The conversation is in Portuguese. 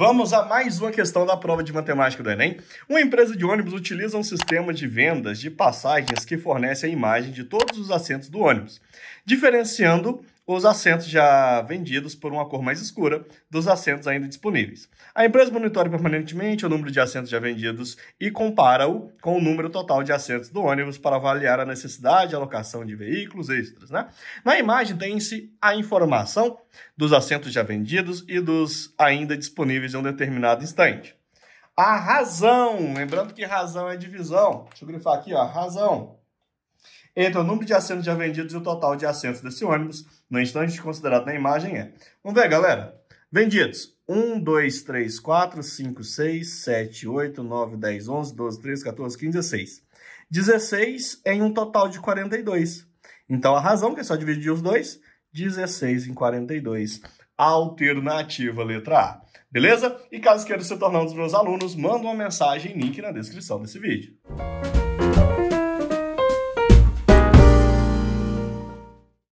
Vamos a mais uma questão da prova de matemática do Enem. Uma empresa de ônibus utiliza um sistema de vendas de passagens que fornece a imagem de todos os assentos do ônibus, diferenciando os assentos já vendidos por uma cor mais escura dos assentos ainda disponíveis. A empresa monitora permanentemente o número de assentos já vendidos e compara-o com o número total de assentos do ônibus para avaliar a necessidade de alocação de veículos extras. Né? Na imagem tem-se a informação dos assentos já vendidos e dos ainda disponíveis em um determinado instante. A razão, lembrando que razão é divisão, deixa eu grifar aqui, ó, razão entre o número de assentos já vendidos e o total de assentos desse ônibus, no instante considerado na imagem, é. Vamos ver, galera? Vendidos: 1, 2, 3, 4, 5, 6, 7, 8, 9, 10, 11, 12, 13, 14, 15, 16. 16 em um total de 42. Então a razão que é só dividir os dois, 16 em 42. Alternativa letra A. Beleza? E caso queira se tornar um dos meus alunos, manda uma mensagem, link na descrição desse vídeo. Música